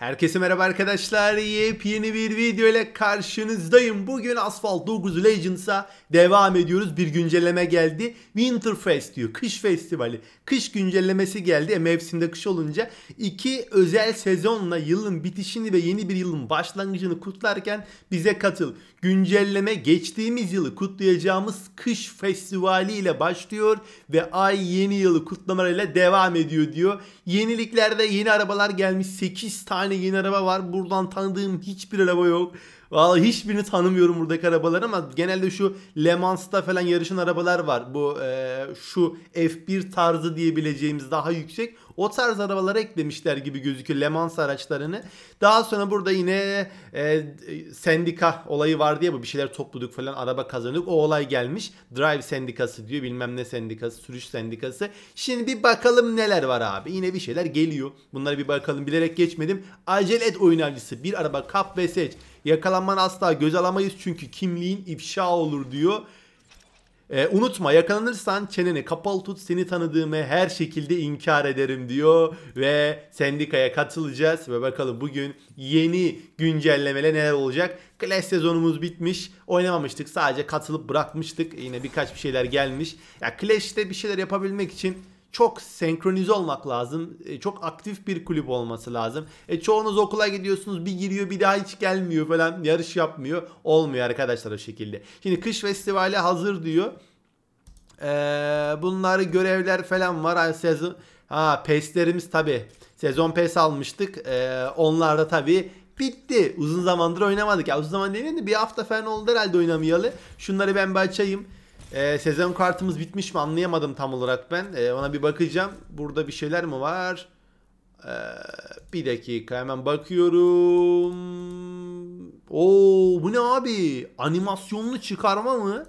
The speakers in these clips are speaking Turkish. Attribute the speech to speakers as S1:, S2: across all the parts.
S1: Herkese merhaba arkadaşlar. Yepyeni bir video ile karşınızdayım. Bugün Asphalt 9 Legends'a devam ediyoruz. Bir güncelleme geldi. Winterfest diyor. Kış festivali. Kış güncellemesi geldi. E, mevsimde kış olunca. iki özel sezonla yılın bitişini ve yeni bir yılın başlangıcını kutlarken bize katıl. Güncelleme geçtiğimiz yılı kutlayacağımız kış festivali ile başlıyor ve ay yeni yılı kutlamalarıyla devam ediyor diyor. Yeniliklerde yeni arabalar gelmiş. 8 tane tane yeni araba var. Buradan tanıdığım hiçbir araba yok. Vallahi hiçbirini tanımıyorum buradaki arabaları ama genelde şu Le Mans'ta falan yarışan arabalar var. Bu e, şu F1 tarzı diyebileceğimiz daha yüksek. O tarz arabalara eklemişler gibi gözüküyor Le Mans araçlarını. Daha sonra burada yine e, sendika olayı vardı diye bu bir şeyler topladık falan araba kazandık. O olay gelmiş. Drive sendikası diyor bilmem ne sendikası sürüş sendikası. Şimdi bir bakalım neler var abi. Yine bir şeyler geliyor. Bunlara bir bakalım bilerek geçmedim. Acele et oyun Bir araba kap ve seç. Yakalanman asla göz alamayız çünkü kimliğin ifşa olur diyor. E, unutma yakalanırsan çeneni kapalı tut seni tanıdığımı her şekilde inkar ederim diyor ve sendikaya katılacağız ve bakalım bugün yeni güncellemeler neler olacak. Clash sezonumuz bitmiş oynamamıştık sadece katılıp bırakmıştık yine birkaç bir şeyler gelmiş. Ya Clash'te bir şeyler yapabilmek için çok senkronize olmak lazım. E, çok aktif bir kulüp olması lazım. E, çoğunuz okula gidiyorsunuz bir giriyor bir daha hiç gelmiyor falan yarış yapmıyor. Olmuyor arkadaşlar o şekilde. Şimdi kış festivali hazır diyor. E, bunları görevler falan var. Sezon, ha peslerimiz tabi. Sezon pes almıştık. E, onlar da tabi bitti. Uzun zamandır oynamadık. Ya uzun zaman değil de bir hafta falan oldu herhalde oynamayalı. Şunları ben bir açayım. E, sezon kartımız bitmiş mi anlayamadım tam olarak ben. E, ona bir bakacağım. Burada bir şeyler mi var? E, bir dakika hemen bakıyorum. Oo bu ne abi? Animasyonlu çıkarma mı?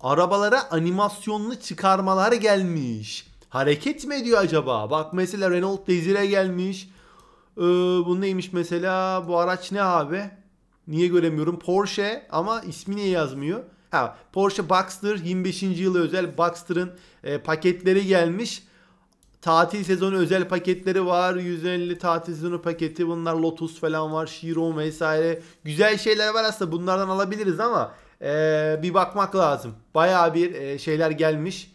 S1: Arabalara animasyonlu çıkarmalar gelmiş. Hareket mi ediyor acaba? Bak mesela Renault Desire'e gelmiş. Ee, bu neymiş mesela? Bu araç ne abi? Niye göremiyorum? Porsche ama ismi niye yazmıyor? Ha, Porsche Boxster 25. yılı özel Boxster'ın e, paketleri gelmiş. Tatil sezonu özel paketleri var. 150 tatil sezonu paketi. Bunlar Lotus falan var. Chiron vesaire. Güzel şeyler var aslında. Bunlardan alabiliriz ama e, bir bakmak lazım. Baya bir e, şeyler gelmiş.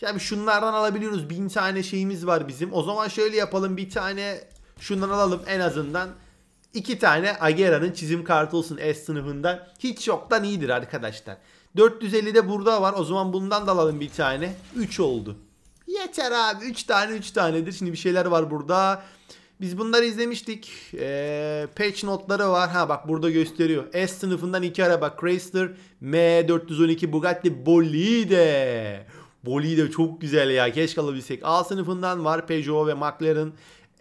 S1: Yani şunlardan alabiliyoruz. Bin tane şeyimiz var bizim. O zaman şöyle yapalım. Bir tane şundan alalım en azından. İki tane Agera'nın çizim kartı olsun S sınıfında. Hiç yoktan iyidir arkadaşlar. 450 de burada var. O zaman bundan da alalım bir tane. 3 oldu. Yeter abi. 3 tane 3 tanedir. Şimdi bir şeyler var burada. Biz bunları izlemiştik. Ee, patch notları var. Ha bak burada gösteriyor. S sınıfından iki araba. Chrysler M412 Bugatti Bolide. Bolide çok güzel ya. Keşke alabilsek. A sınıfından var Peugeot ve McLaren.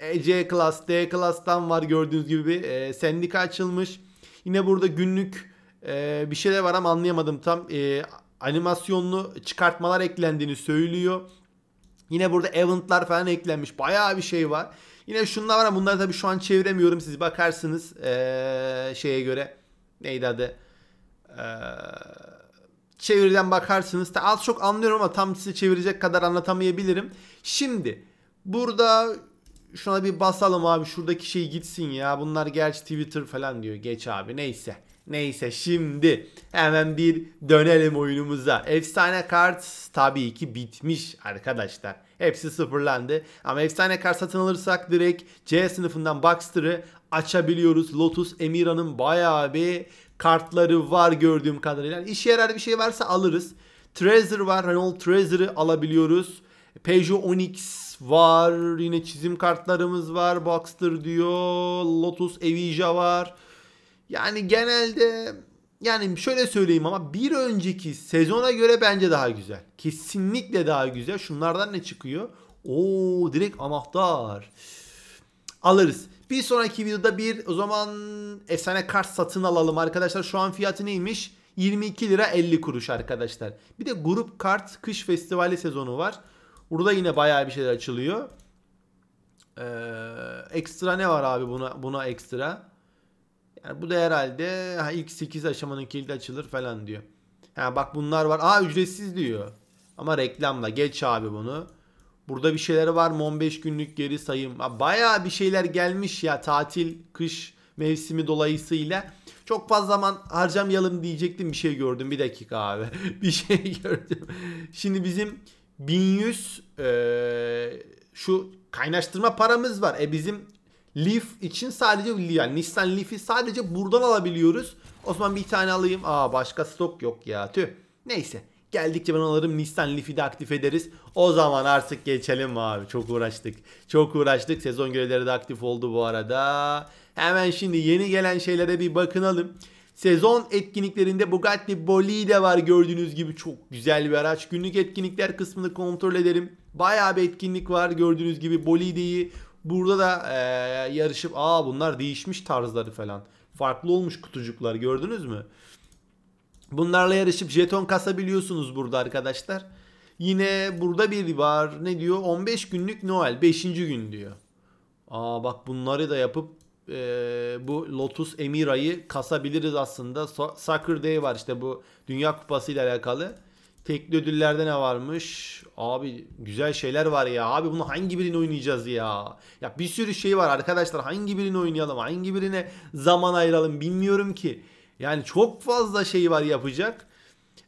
S1: E, C class, D class'tan var gördüğünüz gibi. E, sendika açılmış. Yine burada günlük e, bir şeyler var ama anlayamadım tam. E, animasyonlu çıkartmalar eklendiğini söylüyor. Yine burada eventlar falan eklenmiş. Bayağı bir şey var. Yine şunlar var ama bunları tabii şu an çeviremiyorum. Siz bakarsınız ee, şeye göre. Neydi adı? Ee, çeviriden bakarsınız. Az çok anlıyorum ama tam size çevirecek kadar anlatamayabilirim. Şimdi burada şuna bir basalım abi şuradaki şey gitsin ya. Bunlar gerçi Twitter falan diyor. Geç abi neyse. Neyse şimdi hemen bir dönelim oyunumuza. Efsane kart tabii ki bitmiş arkadaşlar. Hepsi sıfırlandı. Ama efsane kart satın alırsak direkt C sınıfından Baxter'ı açabiliyoruz. Lotus Emira'nın bayağı bir kartları var gördüğüm kadarıyla. İşe yarar bir şey varsa alırız. Treasure var. Hani o Treasure'ı alabiliyoruz. Peugeot 10X var. Yine çizim kartlarımız var. Boxster diyor. Lotus Evija var. Yani genelde yani şöyle söyleyeyim ama bir önceki sezona göre bence daha güzel. Kesinlikle daha güzel. Şunlardan ne çıkıyor? Oo direkt anahtar. Alırız. Bir sonraki videoda bir o zaman efsane kart satın alalım arkadaşlar. Şu an fiyatı neymiş? 22 lira 50 kuruş arkadaşlar. Bir de grup kart kış festivali sezonu var. Burada yine bayağı bir şeyler açılıyor. Ee, ekstra ne var abi buna buna ekstra? Yani bu da herhalde ha, ilk 8 aşamanın kilidi açılır falan diyor. Ha, bak bunlar var. Aa ücretsiz diyor. Ama reklamla geç abi bunu. Burada bir şeyler var mı 15 günlük geri sayım. Baya bir şeyler gelmiş ya tatil kış mevsimi dolayısıyla. Çok fazla zaman harcamayalım diyecektim bir şey gördüm. Bir dakika abi bir şey gördüm. Şimdi bizim 1100 e, şu kaynaştırma paramız var. E bizim Leaf için sadece yani Nissan Leaf'i sadece buradan alabiliyoruz. O zaman bir tane alayım. Aa başka stok yok ya tüh. Neyse. Geldikçe ben alırım Nissan Leaf'i de aktif ederiz. O zaman artık geçelim abi. Çok uğraştık. Çok uğraştık. Sezon görevleri de aktif oldu bu arada. Hemen şimdi yeni gelen şeylere bir bakınalım. Sezon etkinliklerinde Bugatti Bolide var gördüğünüz gibi çok güzel bir araç. Günlük etkinlikler kısmını kontrol ederim Bayağı bir etkinlik var gördüğünüz gibi Bolide'yi burada da e, yarışıp aa bunlar değişmiş tarzları falan. Farklı olmuş kutucuklar gördünüz mü? Bunlarla yarışıp jeton kasabiliyorsunuz burada arkadaşlar. Yine burada bir var. Ne diyor? 15 günlük Noel. 5. gün diyor. Aa bak bunları da yapıp e, bu Lotus Emira'yı kasabiliriz aslında. So Soccer Day var işte bu Dünya Kupası ile alakalı. Tekli ödüllerde ne varmış? Abi güzel şeyler var ya. Abi bunu hangi birini oynayacağız ya? Ya bir sürü şey var arkadaşlar. Hangi birini oynayalım? Hangi birine zaman ayıralım? Bilmiyorum ki. Yani çok fazla şey var yapacak.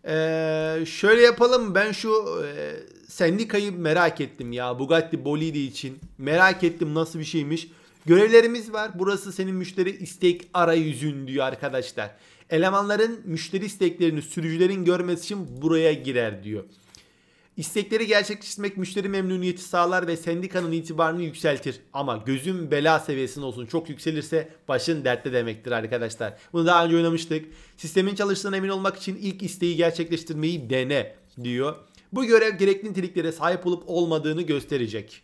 S1: Ee, şöyle yapalım. Ben şu e, sendikayı merak ettim ya. Bugatti Bolide için. Merak ettim nasıl bir şeymiş. Görevlerimiz var. Burası senin müşteri istek arayüzün diyor arkadaşlar. Elemanların müşteri isteklerini sürücülerin görmesi için buraya girer diyor. İstekleri gerçekleştirmek müşteri memnuniyeti sağlar ve sendikanın itibarını yükseltir. Ama gözüm bela seviyesinde olsun. Çok yükselirse başın dertte demektir arkadaşlar. Bunu daha önce oynamıştık. Sistemin çalıştığına emin olmak için ilk isteği gerçekleştirmeyi dene diyor. Bu görev gerekli niteliklere sahip olup olmadığını gösterecek.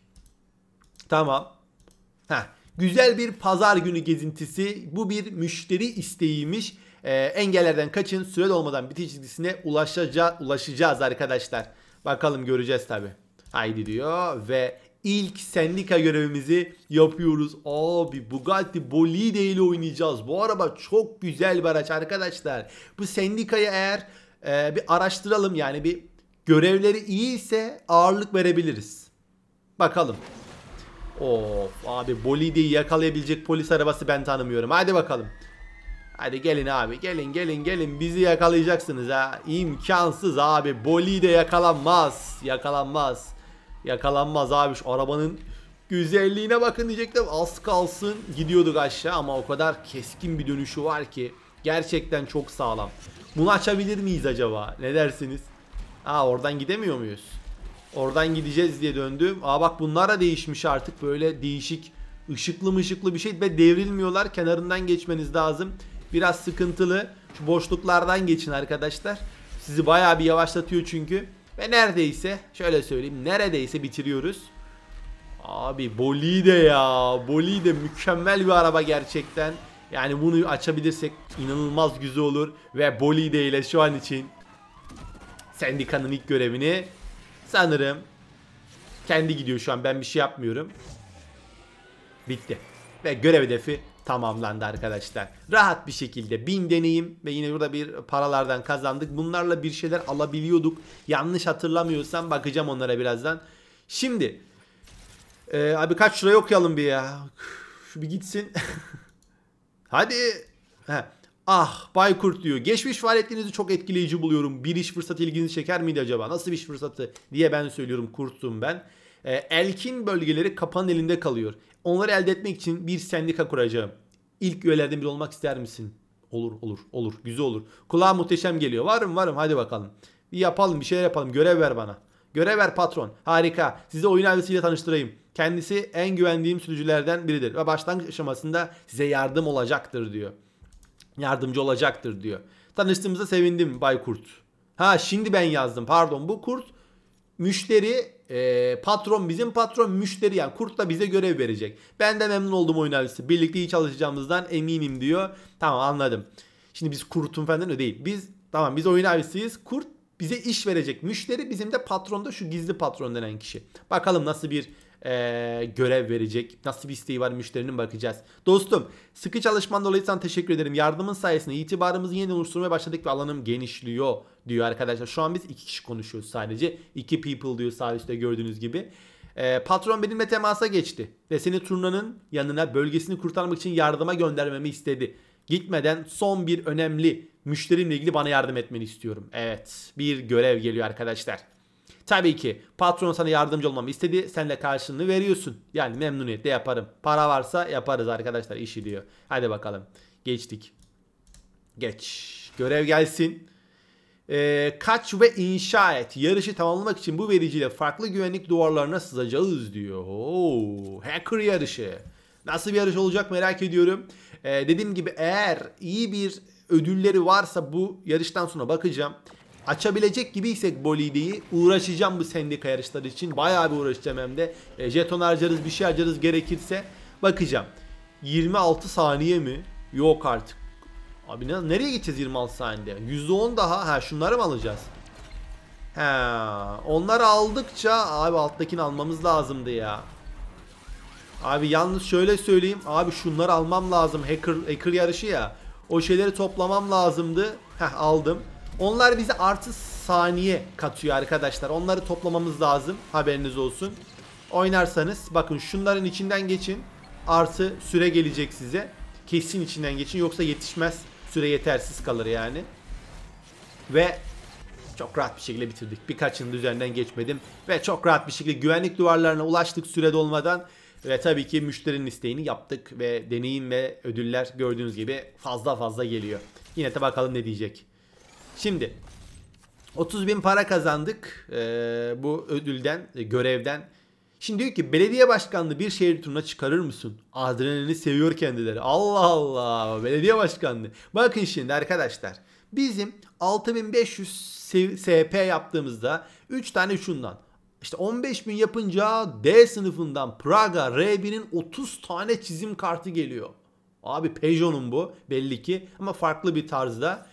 S1: Tamam. Heh. Güzel bir pazar günü gezintisi. Bu bir müşteri isteğiymiş. E, engellerden kaçın. Süre dolmadan bitiş çizgisine ulaşaca, ulaşacağız arkadaşlar. Bakalım göreceğiz tabi. Haydi diyor ve ilk sendika görevimizi yapıyoruz. Abi Bugatti Bolide ile oynayacağız. Bu araba çok güzel bir araç arkadaşlar. Bu sendikayı eğer e, bir araştıralım yani bir görevleri iyi ise ağırlık verebiliriz. Bakalım. Of abi Bolide'yi yakalayabilecek polis arabası ben tanımıyorum. Hadi bakalım. Hadi gelin abi gelin gelin gelin bizi yakalayacaksınız ha. İmkansız abi Bolide yakalanmaz. Yakalanmaz. Yakalanmaz abi şu arabanın güzelliğine bakın diyecektim. Az kalsın gidiyorduk aşağı ama o kadar keskin bir dönüşü var ki. Gerçekten çok sağlam. Bunu açabilir miyiz acaba? Ne dersiniz? Aa oradan gidemiyor muyuz? Oradan gideceğiz diye döndüm. Aa bak bunlar da değişmiş artık böyle değişik ışıklı mışıklı bir şey ve devrilmiyorlar. Kenarından geçmeniz lazım. Biraz sıkıntılı. Şu boşluklardan geçin arkadaşlar. Sizi bayağı bir yavaşlatıyor çünkü. Ve neredeyse şöyle söyleyeyim neredeyse bitiriyoruz. Abi Bolide ya. Bolide mükemmel bir araba gerçekten. Yani bunu açabilirsek inanılmaz güzel olur. Ve Bolide ile şu an için Sendika'nın ilk görevini Sanırım kendi gidiyor şu an. Ben bir şey yapmıyorum. Bitti. Ve görev hedefi tamamlandı arkadaşlar. Rahat bir şekilde bin deneyim ve yine burada bir paralardan kazandık. Bunlarla bir şeyler alabiliyorduk. Yanlış hatırlamıyorsam bakacağım onlara birazdan. Şimdi e, abi kaç şuraya okuyalım bir ya. Şu bir gitsin. Hadi. Heh. Ah Baykurt diyor. Geçmiş faaliyetlerinizi çok etkileyici buluyorum. Bir iş fırsatı ilginizi çeker miydi acaba? Nasıl bir iş fırsatı diye ben söylüyorum. Kurtum ben. E, elkin bölgeleri kapan elinde kalıyor. Onları elde etmek için bir sendika kuracağım. İlk üyelerden biri olmak ister misin? Olur olur olur. Güzel olur. Kulağa muhteşem geliyor. Varım varım hadi bakalım. Bir yapalım bir şeyler yapalım. Görev ver bana. Görev ver patron. Harika. Size oyun ailesiyle tanıştırayım. Kendisi en güvendiğim sürücülerden biridir. Ve başlangıç aşamasında size yardım olacaktır diyor yardımcı olacaktır diyor. Tanıştığımıza sevindim Bay Kurt. Ha şimdi ben yazdım pardon bu Kurt müşteri e, patron bizim patron müşteri yani Kurt da bize görev verecek. Ben de memnun oldum oyun abisi birlikte iyi çalışacağımızdan eminim diyor. Tamam anladım. Şimdi biz Kurt'un falan değil. Biz tamam biz oyun abisiyiz. Kurt bize iş verecek. Müşteri bizim de patron da şu gizli patron denen kişi. Bakalım nasıl bir e, görev verecek. Nasıl bir isteği var müşterinin bakacağız. Dostum sıkı çalışman dolayı sana teşekkür ederim. Yardımın sayesinde itibarımızı yeniden oluşturmaya başladık ve alanım genişliyor diyor arkadaşlar. Şu an biz iki kişi konuşuyoruz sadece. iki people diyor sağ üstte gördüğünüz gibi. E, patron benimle temasa geçti ve seni turnanın yanına bölgesini kurtarmak için yardıma göndermemi istedi. Gitmeden son bir önemli müşterimle ilgili bana yardım etmeni istiyorum. Evet bir görev geliyor arkadaşlar. Tabii ki patron sana yardımcı olmamı istedi. Sen de karşılığını veriyorsun. Yani memnuniyetle yaparım. Para varsa yaparız arkadaşlar işi diyor. Hadi bakalım. Geçtik. Geç. Görev gelsin. Ee, kaç ve inşa et. Yarışı tamamlamak için bu vericiyle farklı güvenlik duvarlarına sızacağız diyor. Oo, hacker yarışı. Nasıl bir yarış olacak merak ediyorum. Ee, dediğim gibi eğer iyi bir ödülleri varsa bu yarıştan sonra bakacağım açabilecek gibiysek Bolide'yi uğraşacağım bu sendika yarışları için. Bayağı bir uğraşacağım hem de. E, jeton harcarız bir şey harcarız gerekirse bakacağım. 26 saniye mi? Yok artık. Abi ne, nereye gideceğiz 26 saniyede? %10 daha. Ha şunları mı alacağız? He, onları aldıkça abi alttakini almamız lazımdı ya. Abi yalnız şöyle söyleyeyim. Abi şunları almam lazım. Hacker, hacker yarışı ya. O şeyleri toplamam lazımdı. Heh aldım. Onlar bize artı saniye katıyor arkadaşlar. Onları toplamamız lazım. Haberiniz olsun. Oynarsanız bakın şunların içinden geçin. Artı süre gelecek size. Kesin içinden geçin yoksa yetişmez. Süre yetersiz kalır yani. Ve çok rahat bir şekilde bitirdik. Birkaçının üzerinden geçmedim. Ve çok rahat bir şekilde güvenlik duvarlarına ulaştık süre dolmadan. Ve tabii ki müşterinin isteğini yaptık. Ve deneyim ve ödüller gördüğünüz gibi fazla fazla geliyor. Yine de bakalım ne diyecek. Şimdi 30 bin para kazandık e, bu ödülden, e, görevden. Şimdi diyor ki belediye başkanlığı bir şehir turuna çıkarır mısın? Adrenalini seviyor kendileri. Allah Allah belediye başkanlığı. Bakın şimdi arkadaşlar bizim 6500 SP yaptığımızda 3 tane şundan işte 15 bin yapınca D sınıfından Praga R1'in 30 tane çizim kartı geliyor. Abi Peugeot'un bu belli ki ama farklı bir tarzda.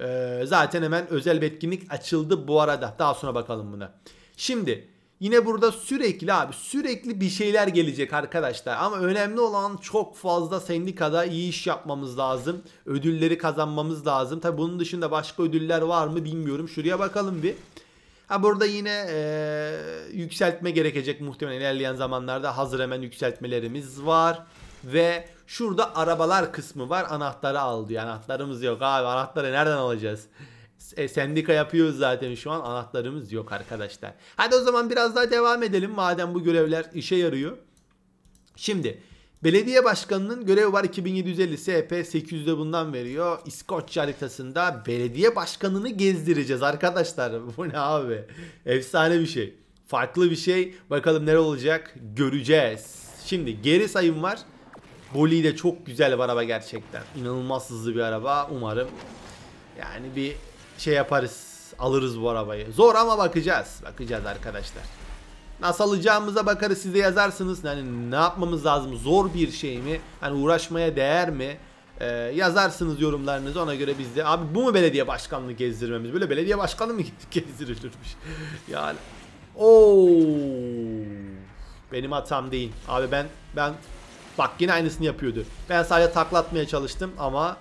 S1: Ee, zaten hemen özel bir etkinlik açıldı bu arada. Daha sonra bakalım buna. Şimdi yine burada sürekli abi sürekli bir şeyler gelecek arkadaşlar. Ama önemli olan çok fazla sendikada iyi iş yapmamız lazım. Ödülleri kazanmamız lazım. Tabi bunun dışında başka ödüller var mı bilmiyorum. Şuraya bakalım bir. Ha burada yine e, yükseltme gerekecek muhtemelen ilerleyen zamanlarda hazır hemen yükseltmelerimiz var. Ve Şurada arabalar kısmı var. Anahtarı al diyor. Anahtarımız yok abi. Anahtarı nereden alacağız? E, sendika yapıyoruz zaten şu an. Anahtarımız yok arkadaşlar. Hadi o zaman biraz daha devam edelim. Madem bu görevler işe yarıyor. Şimdi belediye başkanının görevi var 2750 SP 800'de bundan veriyor. İskoçya haritasında belediye başkanını gezdireceğiz arkadaşlar. Bu ne abi? Efsane bir şey. Farklı bir şey. Bakalım neler olacak göreceğiz. Şimdi geri sayım var. Boli de çok güzel bir araba gerçekten. İnanılmaz hızlı bir araba. Umarım yani bir şey yaparız. Alırız bu arabayı. Zor ama bakacağız. Bakacağız arkadaşlar. Nasıl alacağımıza bakarız siz de yazarsınız. yani ne yapmamız lazım? Zor bir şey mi? Hani uğraşmaya değer mi? Ee, yazarsınız yorumlarınızı ona göre biz de abi bu mu belediye başkanlığı gezdirmemiz? Böyle belediye başkanı mı gezdirilirmiş? yani o benim hatam değil. Abi ben ben Bak yine aynısını yapıyordu. Ben sadece taklatmaya çalıştım ama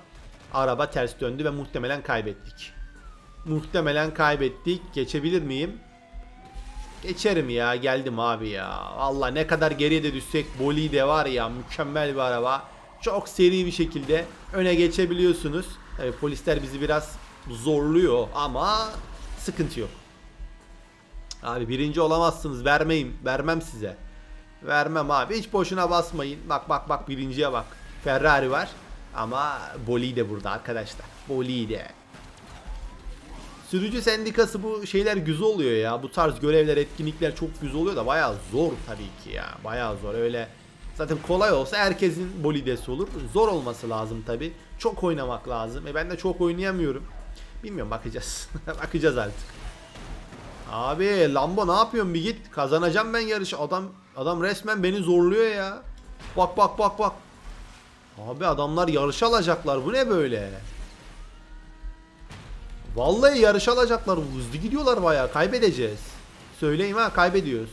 S1: araba ters döndü ve muhtemelen kaybettik. Muhtemelen kaybettik. Geçebilir miyim? Geçerim ya geldim abi ya. Allah ne kadar geriye de düşsek Boli de var ya mükemmel bir araba. Çok seri bir şekilde öne geçebiliyorsunuz. Tabii polisler bizi biraz zorluyor ama sıkıntı yok. Abi birinci olamazsınız vermeyim vermem size. Vermem abi. Hiç boşuna basmayın. Bak bak bak birinciye bak. Ferrari var. Ama Bolide burada arkadaşlar. Bolide. Sürücü sendikası bu şeyler güzel oluyor ya. Bu tarz görevler, etkinlikler çok güzel oluyor da bayağı zor tabii ki ya. Bayağı zor öyle. Zaten kolay olsa herkesin bolidesi olur. Zor olması lazım tabii. Çok oynamak lazım. E ben de çok oynayamıyorum. Bilmiyorum bakacağız. bakacağız artık. Abi Lambo ne yapıyorsun bir git. Kazanacağım ben yarışı. Adam Adam resmen beni zorluyor ya. Bak bak bak bak. Abi adamlar yarış alacaklar. Bu ne böyle? Vallahi yarış alacaklar. Hızlı gidiyorlar bayağı. Kaybedeceğiz. Söyleyeyim ha kaybediyoruz.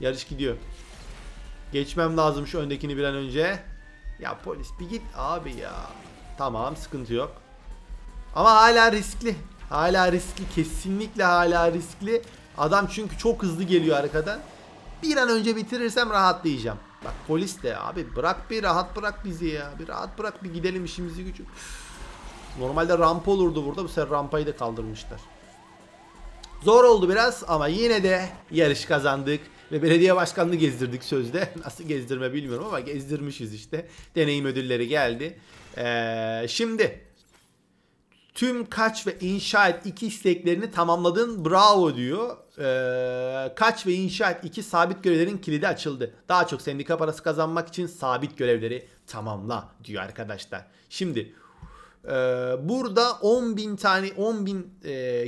S1: Yarış gidiyor. Geçmem lazım şu öndekini bir an önce. Ya polis bir git abi ya. Tamam sıkıntı yok. Ama hala riskli. Hala riskli. Kesinlikle hala riskli. Adam çünkü çok hızlı geliyor arkadan. Bir an önce bitirirsem rahatlayacağım. Bak polis de abi bırak bir rahat bırak bizi ya. Bir rahat bırak bir gidelim işimizi gücü. Normalde rampa olurdu burada. Bu sefer rampayı da kaldırmışlar. Zor oldu biraz ama yine de yarış kazandık. Ve belediye başkanını gezdirdik sözde. Nasıl gezdirme bilmiyorum ama gezdirmişiz işte. Deneyim ödülleri geldi. Ee, şimdi Tüm kaç ve inşa et 2 isteklerini tamamladın. Bravo diyor. Ee, kaç ve inşa et 2 sabit görevlerin kilidi açıldı. Daha çok sendika parası kazanmak için sabit görevleri tamamla diyor arkadaşlar. Şimdi e, burada 10.000 tane 10.000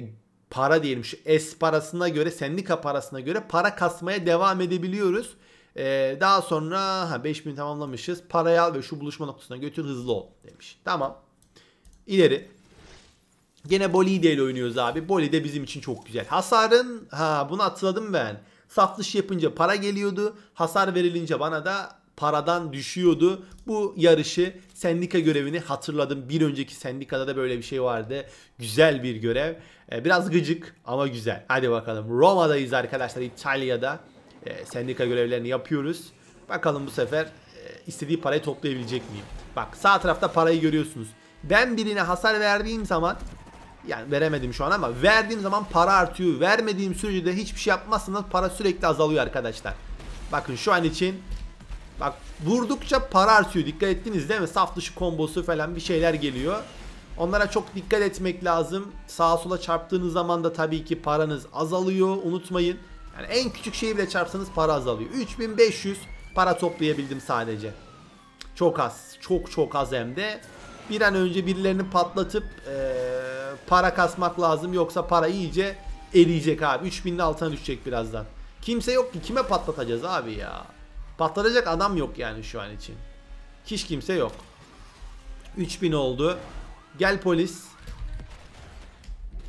S1: e, para diyelim şu es parasına göre sendika parasına göre para kasmaya devam edebiliyoruz. Ee, daha sonra ha, 5000 tamamlamışız. Parayı al ve şu buluşma noktasına götür hızlı ol demiş. Tamam. İleri. Gene Bolide ile oynuyoruz abi. Bolide bizim için çok güzel. Hasarın ha bunu hatırladım ben. Saf yapınca para geliyordu. Hasar verilince bana da paradan düşüyordu. Bu yarışı sendika görevini hatırladım. Bir önceki sendikada da böyle bir şey vardı. Güzel bir görev. Ee, biraz gıcık ama güzel. Hadi bakalım. Roma'dayız arkadaşlar İtalya'da. Ee, sendika görevlerini yapıyoruz. Bakalım bu sefer e, istediği parayı toplayabilecek miyim? Bak sağ tarafta parayı görüyorsunuz. Ben birine hasar verdiğim zaman yani veremedim şu an ama verdiğim zaman para artıyor. Vermediğim sürece de hiçbir şey yapmazsanız para sürekli azalıyor arkadaşlar. Bakın şu an için bak vurdukça para artıyor. Dikkat ettiniz değil mi? Saf dışı kombosu falan bir şeyler geliyor. Onlara çok dikkat etmek lazım. Sağa sola çarptığınız zaman da tabii ki paranız azalıyor. Unutmayın. Yani en küçük şeyi bile çarpsanız para azalıyor. 3500 para toplayabildim sadece. Çok az. Çok çok az hem de bir an önce birilerini patlatıp e, para kasmak lazım yoksa para iyice eriyecek abi. 3000'in altına düşecek birazdan. Kimse yok ki kime patlatacağız abi ya. Patlatacak adam yok yani şu an için. Hiç kimse yok. 3000 oldu. Gel polis.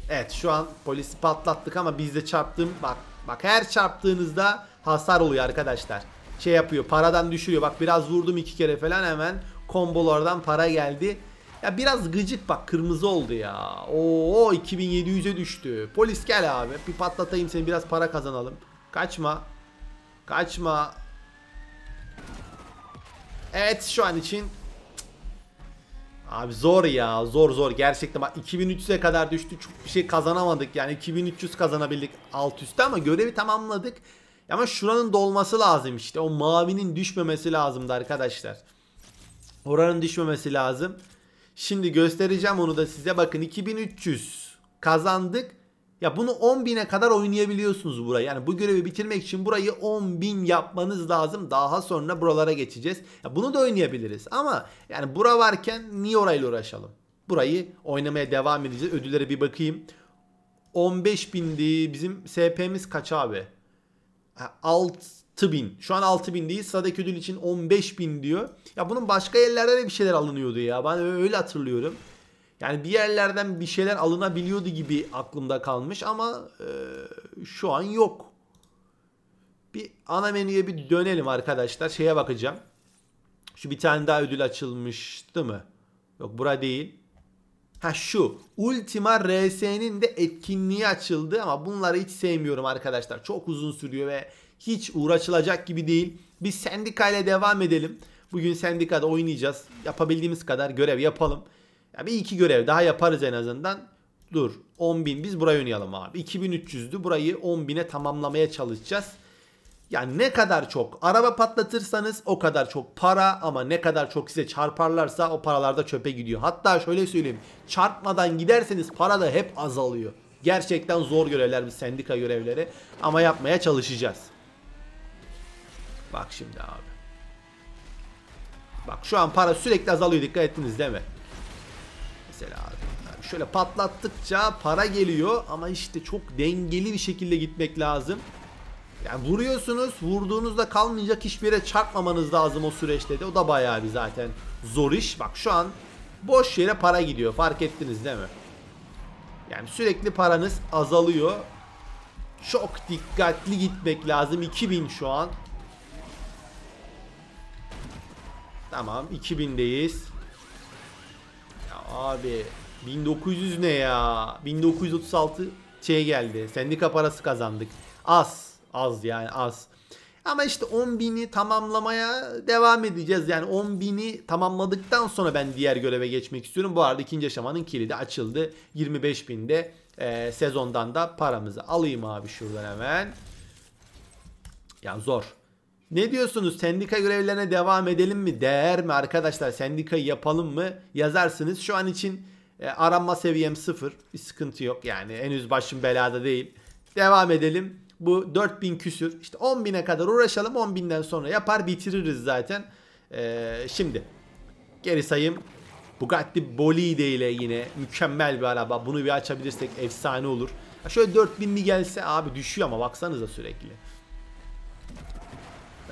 S1: Evet şu an polisi patlattık ama biz de çarptım. Bak bak her çarptığınızda hasar oluyor arkadaşlar. Şey yapıyor paradan düşürüyor. Bak biraz vurdum iki kere falan hemen kombolardan para geldi. Ya biraz gıcık bak kırmızı oldu ya. Oo 2700'e düştü. Polis gel abi. Bir patlatayım seni biraz para kazanalım. Kaçma. Kaçma. Evet şu an için Abi zor ya zor zor gerçekten bak 2300'e kadar düştü çok bir şey kazanamadık yani 2300 kazanabildik alt üstte ama görevi tamamladık ama şuranın dolması lazım işte o mavinin düşmemesi lazımdı arkadaşlar. Oranın düşmemesi lazım. Şimdi göstereceğim onu da size. Bakın 2300 kazandık. Ya bunu 10.000'e kadar oynayabiliyorsunuz burayı. Yani bu görevi bitirmek için burayı 10.000 yapmanız lazım. Daha sonra buralara geçeceğiz. Ya bunu da oynayabiliriz ama yani bura varken niye orayla uğraşalım? Burayı oynamaya devam edeceğiz. Ödüllere bir bakayım. 15.000'di. Bizim SP'miz kaç abi? 6 bin. Şu an 6 bin değil. Sıradaki ödül için 15 bin diyor. Ya bunun başka yerlerde de bir şeyler alınıyordu ya. Ben öyle hatırlıyorum. Yani bir yerlerden bir şeyler alınabiliyordu gibi aklımda kalmış ama e, şu an yok. Bir ana menüye bir dönelim arkadaşlar. Şeye bakacağım. Şu bir tane daha ödül açılmıştı mı? Yok bura değil. Ha şu Ultima RS'nin de etkinliği açıldı ama bunları hiç sevmiyorum arkadaşlar. Çok uzun sürüyor ve hiç uğraşılacak gibi değil. Biz sendikayla devam edelim. Bugün sendikada oynayacağız. Yapabildiğimiz kadar görev yapalım. Ya bir iki görev daha yaparız en azından. Dur 10.000 biz burayı oynayalım abi. 2300'dü burayı 10.000'e tamamlamaya çalışacağız. Ya ne kadar çok araba patlatırsanız o kadar çok para ama ne kadar çok size çarparlarsa o paralarda çöpe gidiyor. Hatta şöyle söyleyeyim çarpmadan giderseniz para da hep azalıyor. Gerçekten zor görevler bu sendika görevleri ama yapmaya çalışacağız. Bak şimdi abi. Bak şu an para sürekli azalıyor dikkat ettiniz değil mi? Mesela abi. Yani şöyle patlattıkça para geliyor ama işte çok dengeli bir şekilde gitmek lazım. Yani vuruyorsunuz vurduğunuzda kalmayacak hiçbir yere çarpmamanız lazım o süreçte de. O da bayağı bir zaten zor iş. Bak şu an boş yere para gidiyor fark ettiniz değil mi? Yani sürekli paranız azalıyor. Çok dikkatli gitmek lazım. 2000 şu an. Tamam 2000'deyiz. Ya abi 1900 ne ya? 1936 şey geldi. Sendika parası kazandık. Az. Az yani az. Ama işte 10.000'i tamamlamaya devam edeceğiz. Yani 10.000'i tamamladıktan sonra ben diğer göreve geçmek istiyorum. Bu arada ikinci aşamanın kilidi açıldı. 25.000'de e, sezondan da paramızı alayım abi şuradan hemen. Ya zor. Ne diyorsunuz? Sendika görevlerine devam edelim mi? Değer mi arkadaşlar? Sendikayı yapalım mı? Yazarsınız. Şu an için e, aranma seviyem sıfır. Bir sıkıntı yok. Yani henüz başım belada değil. Devam edelim. Bu 4000 küsür. İşte 10.000'e kadar uğraşalım. 10.000'den sonra yapar bitiririz zaten. E, şimdi geri sayım. Bugatti Bolide ile yine mükemmel bir araba. Bunu bir açabilirsek efsane olur. Şöyle 4000'li gelse abi düşüyor ama baksanıza sürekli.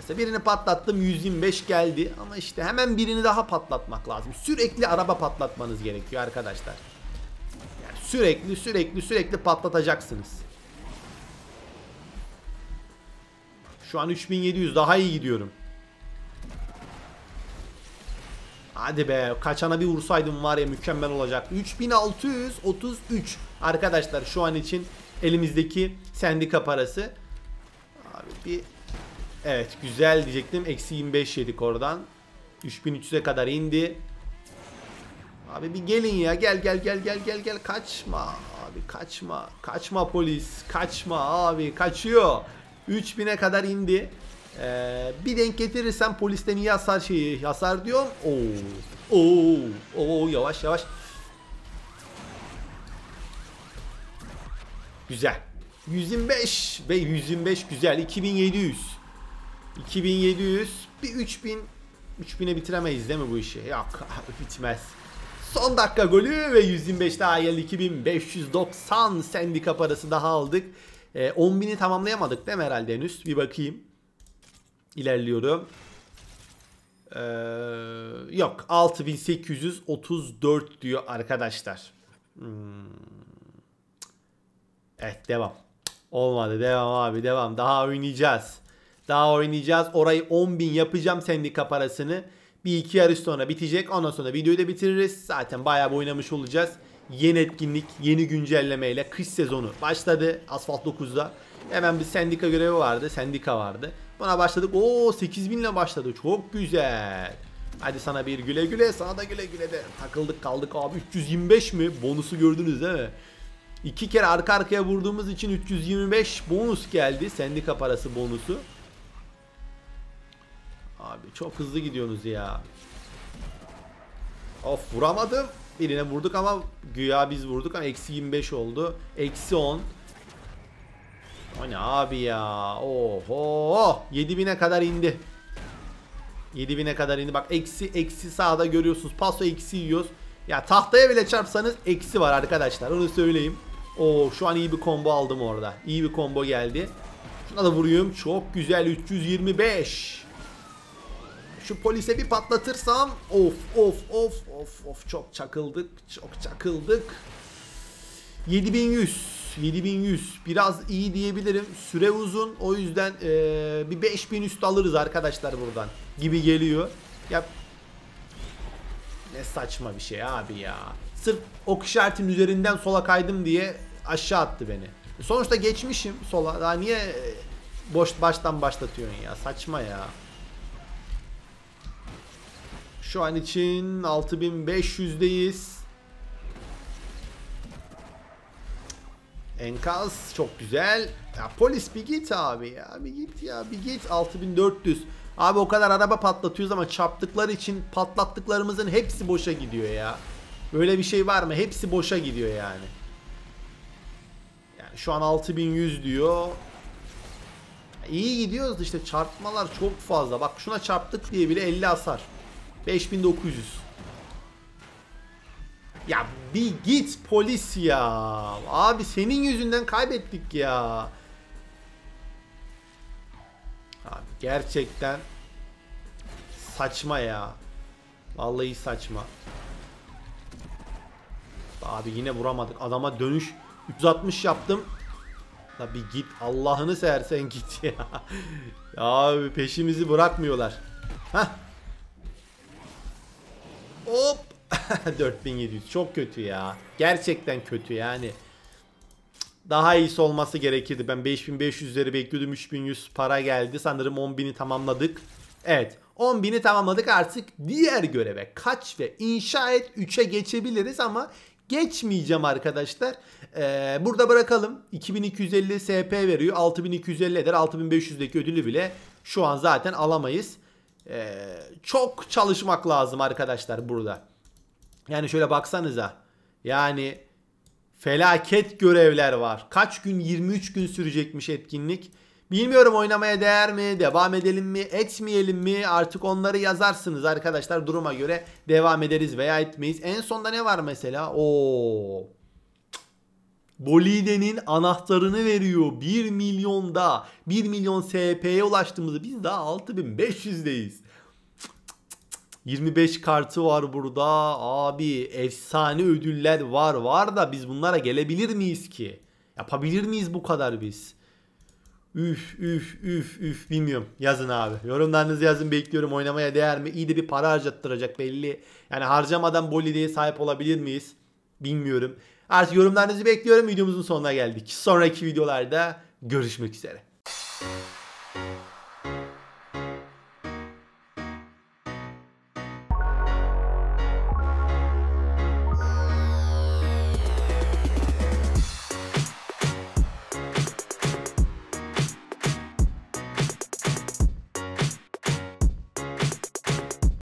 S1: Mesela birini patlattım 125 geldi ama işte hemen birini daha patlatmak lazım. Sürekli araba patlatmanız gerekiyor arkadaşlar. Yani sürekli sürekli sürekli patlatacaksınız. Şu an 3700 daha iyi gidiyorum. Hadi be kaçana bir vursaydım var ya mükemmel olacak. 3633 arkadaşlar şu an için elimizdeki sendika parası. Abi bir Evet güzel diyecektim. Eksi 25 yedik oradan. 3300'e kadar indi. Abi bir gelin ya. Gel gel gel gel gel gel. Kaçma abi kaçma. Kaçma polis. Kaçma abi. Kaçıyor. 3000'e kadar indi. Ee, bir denk getirirsen polisten iyi hasar şeyi hasar diyorum Oo. Oo. Oo yavaş yavaş. Güzel. 125 ve 125 güzel. 2700. 2700 bir 3000 3000'e bitiremeyiz değil mi bu işi? Yok bitmez. Son dakika golü ve 125 daha geldi 2590 sendika parası daha aldık. E, ee, 10.000'i tamamlayamadık değil mi herhalde henüz? Bir bakayım. İlerliyorum. Ee, yok 6834 diyor arkadaşlar. Hmm. Evet devam. Olmadı devam abi devam. Daha oynayacağız. Daha oynayacağız. Orayı 10.000 yapacağım sendika parasını. Bir iki yarış sonra bitecek. Ondan sonra videoyu da bitiririz. Zaten bayağı oynamış olacağız. Yeni etkinlik, yeni güncellemeyle kış sezonu başladı. Asfalt 9'da. Hemen bir sendika görevi vardı. Sendika vardı. Buna başladık. Oo 8000 ile başladı. Çok güzel. Hadi sana bir güle güle. Sana da güle güle de. Takıldık kaldık abi. 325 mi? Bonusu gördünüz değil mi? İki kere arka arkaya vurduğumuz için 325 bonus geldi. Sendika parası bonusu. Abi çok hızlı gidiyorsunuz ya. Of vuramadım. Birine vurduk ama güya biz vurduk ama eksi 25 oldu. Eksi 10. O ne abi ya. Oho. 7000'e kadar indi. 7000'e kadar indi. Bak eksi eksi sağda görüyorsunuz. Paso eksi yiyoruz. Ya tahtaya bile çarpsanız eksi var arkadaşlar. Onu söyleyeyim. Oo şu an iyi bir combo aldım orada. İyi bir combo geldi. Şuna da vuruyorum. Çok güzel. 325. Şu polise bir patlatırsam of of of of of çok çakıldık. Çok çakıldık. 7100 7100 biraz iyi diyebilirim. Süre uzun o yüzden ee, bir 5000 üst alırız arkadaşlar buradan gibi geliyor. Ya ne saçma bir şey abi ya. Sırf ok işaretinin üzerinden sola kaydım diye aşağı attı beni. Sonuçta geçmişim sola. Daha niye boş baştan başlatıyorsun ya? Saçma ya. Şu an için 6500'deyiz. Enkaz çok güzel. Ya polis bir git abi ya. Bir git ya. Bir git 6400. Abi o kadar araba patlatıyoruz ama çarptıkları için patlattıklarımızın hepsi boşa gidiyor ya. Böyle bir şey var mı? Hepsi boşa gidiyor yani. Yani şu an 6100 diyor. İyi gidiyoruz işte çarpmalar çok fazla. Bak şuna çarptık diye bile 50 hasar. 5900. Ya bir git polis ya. Abi senin yüzünden kaybettik ya. Abi gerçekten saçma ya. Vallahi saçma. Abi yine vuramadık. Adama dönüş 360 yaptım. Abi git Allah'ını seversen git ya. Abi peşimizi bırakmıyorlar. Hah Hop. 4700 çok kötü ya. Gerçekten kötü yani. Daha iyisi olması gerekirdi. Ben 5500'leri bekliyordum. 3100 para geldi. Sanırım 10.000'i tamamladık. Evet 10.000'i tamamladık artık diğer göreve kaç ve inşa et 3'e geçebiliriz ama geçmeyeceğim arkadaşlar. Ee, burada bırakalım. 2250 SP veriyor. 6250 eder. 6500'deki ödülü bile şu an zaten alamayız. Ee, çok çalışmak lazım arkadaşlar burada. Yani şöyle baksanıza. Yani felaket görevler var. Kaç gün 23 gün sürecekmiş etkinlik. Bilmiyorum oynamaya değer mi? Devam edelim mi? Etmeyelim mi? Artık onları yazarsınız arkadaşlar. Duruma göre devam ederiz veya etmeyiz. En sonda ne var mesela? Oo. Bolide'nin anahtarını veriyor. 1 milyonda 1 milyon SP'ye ulaştığımızda biz daha 6500'deyiz. 25 kartı var burada. Abi efsane ödüller var var da biz bunlara gelebilir miyiz ki? Yapabilir miyiz bu kadar biz? Üf üf üf üf bilmiyorum. Yazın abi. Yorumlarınızı yazın bekliyorum. Oynamaya değer mi? İyi de bir para harcattıracak belli. Yani harcamadan Bolide'ye sahip olabilir miyiz? Bilmiyorum. Artık yorumlarınızı bekliyorum. Videomuzun sonuna geldik. Sonraki videolarda görüşmek üzere.